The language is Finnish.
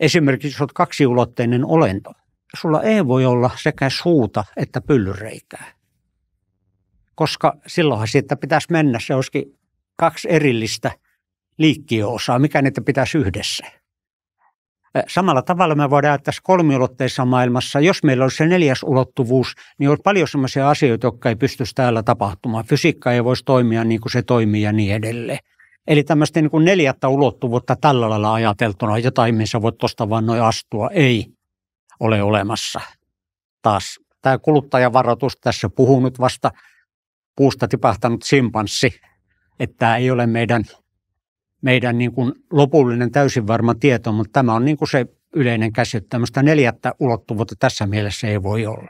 Esimerkiksi olet kaksiulotteinen olento. Sulla ei voi olla sekä suuta että pyllyreikää. Koska silloinhan siitä pitäisi mennä, se olisikin kaksi erillistä liikkiöosaa, mikä niitä pitäisi yhdessä. Samalla tavalla me voidaan ajatella tässä kolmiulotteisessa maailmassa, jos meillä on se neljäs ulottuvuus, niin on paljon sellaisia asioita, jotka ei pystyisi täällä tapahtumaan. Fysiikka ei voisi toimia niin kuin se toimii ja niin edelleen. Eli tämmöistä niin kuin neljättä ulottuvuutta tällä lailla ajateltuna, jotain missä voit tuosta vaan noin astua, ei ole olemassa. Taas tämä kuluttajavaroitus, tässä puhunut vasta puusta tipahtanut simpanssi, että tämä ei ole meidän, meidän niin kuin lopullinen täysin varma tieto, mutta tämä on niin kuin se yleinen käsitys. Tämmöistä neljättä ulottuvuutta tässä mielessä ei voi olla.